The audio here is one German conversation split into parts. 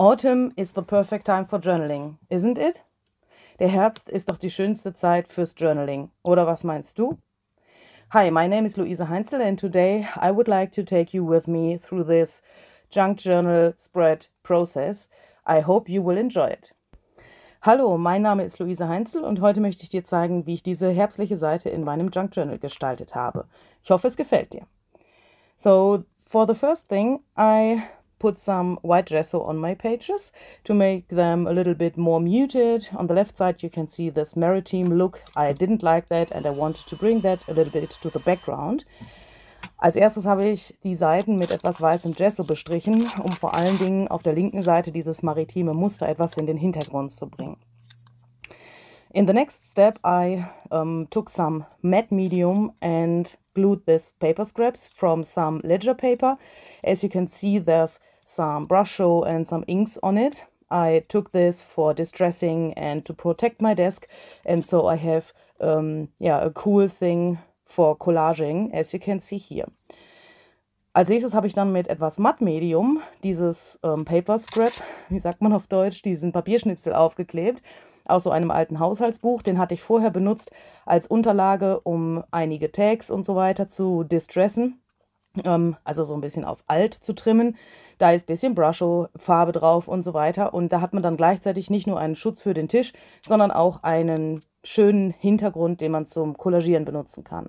Autumn is the perfect time for journaling, isn't it? Der Herbst ist doch die schönste Zeit fürs Journaling, oder was meinst du? Hi, my name is Luisa Heinzel and today I would like to take you with me through this junk journal spread process. I hope you will enjoy it. Hallo, mein Name ist Luise Heinzel und heute möchte ich dir zeigen, wie ich diese herbstliche Seite in meinem Junk Journal gestaltet habe. Ich hoffe, es gefällt dir. So, for the first thing, I put some white gesso on my pages to make them a little bit more muted. On the left side you can see this maritime look. I didn't like that and I wanted to bring that a little bit to the background. Als erstes habe ich die Seiten mit etwas weißem Gesso bestrichen, um vor allen Dingen auf der linken Seite dieses maritime Muster etwas in den Hintergrund zu bringen. In the next step I um, took some matte medium and glued this paper scraps from some ledger paper. As you can see, there's some brush show and some inks on it. I took this for distressing and to protect my desk and so I have um, yeah, a cool thing for collaging as you can see here. Als nächstes habe ich dann mit etwas Matt-Medium dieses ähm, Paper Scrap, wie sagt man auf Deutsch, diesen Papierschnipsel aufgeklebt aus so einem alten Haushaltsbuch. Den hatte ich vorher benutzt als Unterlage, um einige Tags und so weiter zu distressen, ähm, also so ein bisschen auf alt zu trimmen da ist ein bisschen Brusho-Farbe drauf und so weiter. Und da hat man dann gleichzeitig nicht nur einen Schutz für den Tisch, sondern auch einen schönen Hintergrund, den man zum Collagieren benutzen kann.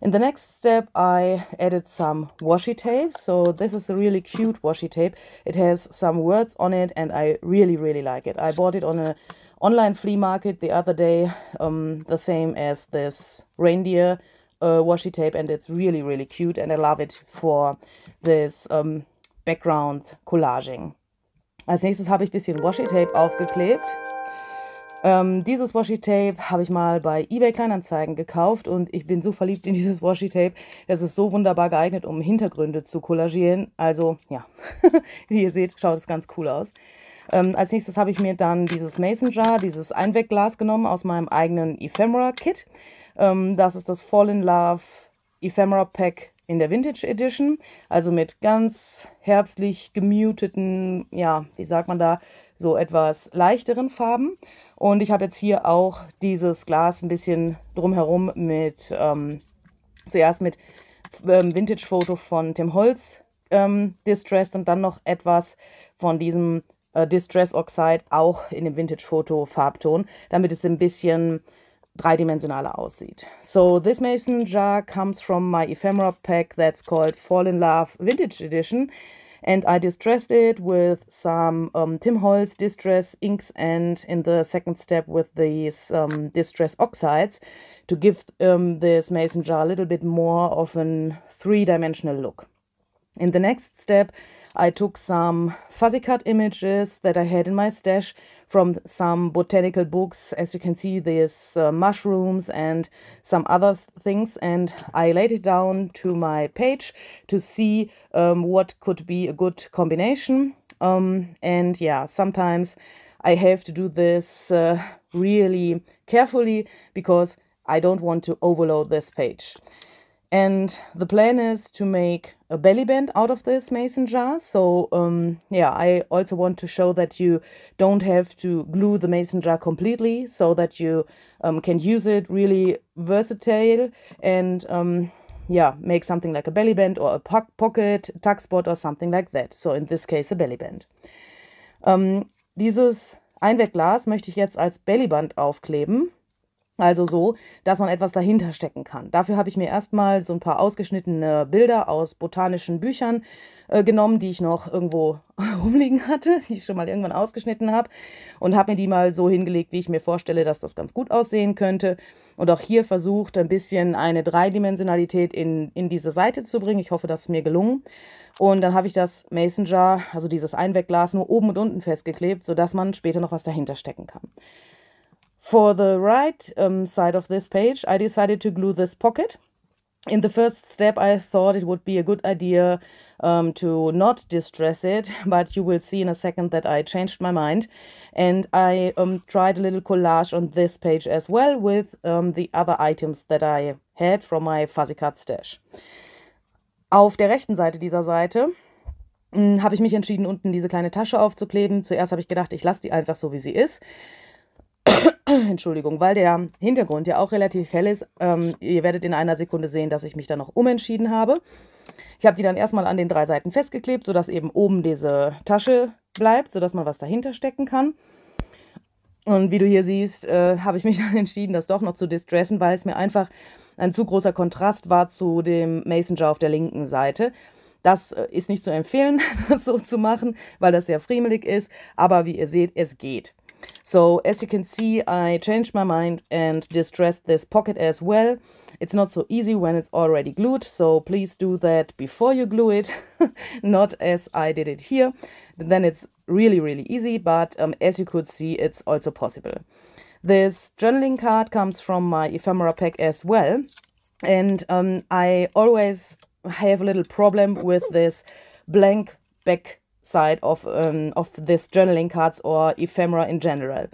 In the next step, I added some washi tape. So this is a really cute washi tape. It has some words on it and I really, really like it. I bought it on a online flea market the other day, um, the same as this reindeer uh, washi tape and it's really, really cute and I love it for this um, Background Collaging. Als nächstes habe ich ein bisschen Washi-Tape aufgeklebt. Ähm, dieses Washi-Tape habe ich mal bei eBay Kleinanzeigen gekauft und ich bin so verliebt in dieses Washi-Tape. Es ist so wunderbar geeignet, um Hintergründe zu kollagieren. Also ja, wie ihr seht, schaut es ganz cool aus. Ähm, als nächstes habe ich mir dann dieses Mason Jar, dieses Einwegglas genommen aus meinem eigenen Ephemera-Kit. Ähm, das ist das Fall in Love Ephemera Pack in der Vintage Edition, also mit ganz herbstlich gemuteten, ja, wie sagt man da, so etwas leichteren Farben. Und ich habe jetzt hier auch dieses Glas ein bisschen drumherum mit, ähm, zuerst mit ähm, Vintage-Foto von Tim Holz ähm, Distressed und dann noch etwas von diesem äh, Distress Oxide auch in dem Vintage-Foto-Farbton, damit es ein bisschen dreidimensionaler aussieht. So this mason jar comes from my ephemera pack that's called Fall in Love Vintage Edition and I distressed it with some um, Tim Holz distress inks and in the second step with these um, distress oxides to give um, this mason jar a little bit more of a three-dimensional look. In the next step I took some fuzzy cut images that I had in my stash from some botanical books. As you can see, there's uh, mushrooms and some other things. And I laid it down to my page to see um, what could be a good combination. Um, and yeah, sometimes I have to do this uh, really carefully because I don't want to overload this page. And the plan is to make a belly band out of this mason jar. So um, yeah, I also want to show that you don't have to glue the mason jar completely so that you um, can use it really versatile and um, yeah, make something like a belly band or a pocket tuck spot or something like that. So in this case a belly band. Um, dieses Einwegglas möchte ich jetzt als Bellyband aufkleben. Also so, dass man etwas dahinter stecken kann. Dafür habe ich mir erstmal so ein paar ausgeschnittene Bilder aus botanischen Büchern äh, genommen, die ich noch irgendwo rumliegen hatte, die ich schon mal irgendwann ausgeschnitten habe und habe mir die mal so hingelegt, wie ich mir vorstelle, dass das ganz gut aussehen könnte. Und auch hier versucht ein bisschen eine Dreidimensionalität in, in diese Seite zu bringen. Ich hoffe, das ist mir gelungen. Und dann habe ich das Mason Jar, also dieses Einwegglas, nur oben und unten festgeklebt, sodass man später noch was dahinter stecken kann. For the right um, side of this page, I decided to glue this pocket. In the first step, I thought it would be a good idea um, to not distress it, but you will see in a second that I changed my mind. And I um, tried a little collage on this page as well with um, the other items that I had from my Fuzzy cut Stash. Auf der rechten Seite dieser Seite hm, habe ich mich entschieden, unten diese kleine Tasche aufzukleben. Zuerst habe ich gedacht, ich lasse die einfach so, wie sie ist. Entschuldigung, weil der Hintergrund ja auch relativ hell ist. Ähm, ihr werdet in einer Sekunde sehen, dass ich mich dann noch umentschieden habe. Ich habe die dann erstmal an den drei Seiten festgeklebt, sodass eben oben diese Tasche bleibt, sodass man was dahinter stecken kann. Und wie du hier siehst, äh, habe ich mich dann entschieden, das doch noch zu distressen, weil es mir einfach ein zu großer Kontrast war zu dem Mason Jar auf der linken Seite. Das äh, ist nicht zu empfehlen, das so zu machen, weil das sehr friemelig ist. Aber wie ihr seht, es geht. So as you can see, I changed my mind and distressed this pocket as well. It's not so easy when it's already glued, so please do that before you glue it, not as I did it here. Then it's really, really easy, but um, as you could see, it's also possible. This journaling card comes from my ephemera pack as well. And um, I always have a little problem with this blank back side of, um, of this journaling cards or ephemera in general.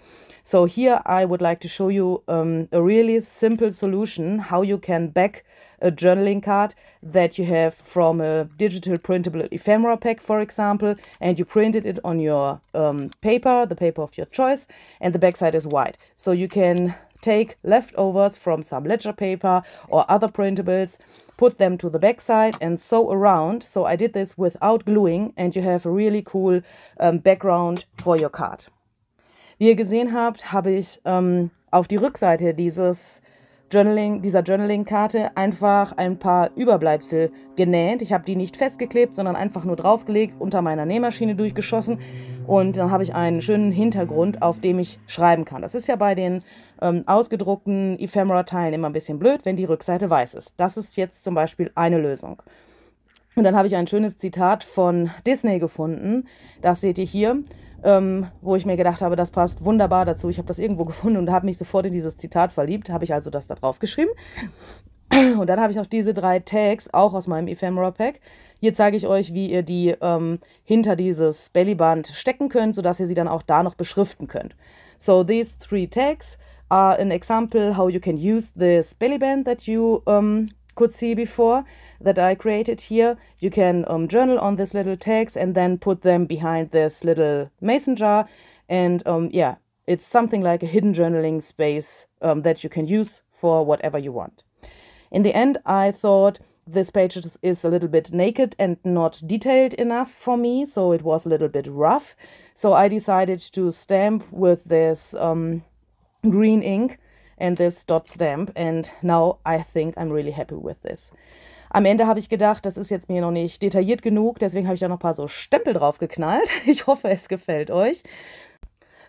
So here I would like to show you um, a really simple solution how you can back a journaling card that you have from a digital printable ephemera pack, for example, and you printed it on your um, paper, the paper of your choice, and the backside is white. So you can take leftovers from some ledger paper or other printables, put them to the backside and sew around. So I did this without gluing and you have a really cool um, background for your card. Wie ihr gesehen habt, habe ich ähm, auf die Rückseite dieses Journaling, dieser Journaling-Karte einfach ein paar Überbleibsel genäht. Ich habe die nicht festgeklebt, sondern einfach nur draufgelegt, unter meiner Nähmaschine durchgeschossen und dann habe ich einen schönen Hintergrund, auf dem ich schreiben kann. Das ist ja bei den ähm, ausgedruckten Ephemera-Teilen immer ein bisschen blöd, wenn die Rückseite weiß ist. Das ist jetzt zum Beispiel eine Lösung. Und dann habe ich ein schönes Zitat von Disney gefunden. Das seht ihr hier, ähm, wo ich mir gedacht habe, das passt wunderbar dazu. Ich habe das irgendwo gefunden und habe mich sofort in dieses Zitat verliebt. Habe ich also das da drauf geschrieben. Und dann habe ich noch diese drei Tags, auch aus meinem Ephemera Pack. Hier zeige ich euch, wie ihr die ähm, hinter dieses Bellyband stecken könnt, sodass ihr sie dann auch da noch beschriften könnt. So, these three tags are an example how you can use this bellyband that you um, could see before that I created here. You can um, journal on these little tags and then put them behind this little mason jar. And um, yeah, it's something like a hidden journaling space that you can use for whatever you want. In the end, I thought this page is a little bit naked and not detailed enough for me, so it was a little bit rough. So I decided to stamp with this um, green ink and this dot stamp and now I think I'm really happy with this. Am Ende habe ich gedacht, das ist jetzt mir noch nicht detailliert genug, deswegen habe ich da noch ein paar so Stempel drauf geknallt. Ich hoffe, es gefällt euch.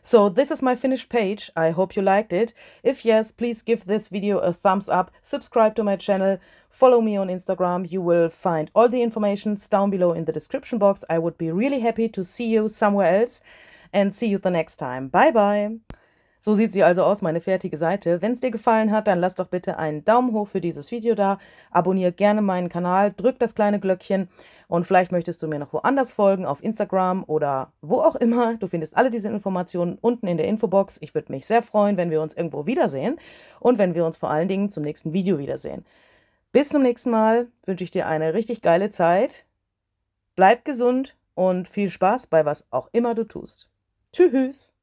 So this is my finished page. I hope you liked it. If yes, please give this video a thumbs up, subscribe to my channel, follow me on Instagram. You will find all the informations down below in the description box. I would be really happy to see you somewhere else and see you the next time. Bye bye. So sieht sie also aus, meine fertige Seite. Wenn es dir gefallen hat, dann lass doch bitte einen Daumen hoch für dieses Video da, abonniere gerne meinen Kanal, drück das kleine Glöckchen, Und vielleicht möchtest du mir noch woanders folgen, auf Instagram oder wo auch immer. Du findest alle diese Informationen unten in der Infobox. Ich würde mich sehr freuen, wenn wir uns irgendwo wiedersehen und wenn wir uns vor allen Dingen zum nächsten Video wiedersehen. Bis zum nächsten Mal wünsche ich dir eine richtig geile Zeit. Bleib gesund und viel Spaß bei was auch immer du tust. Tschüss.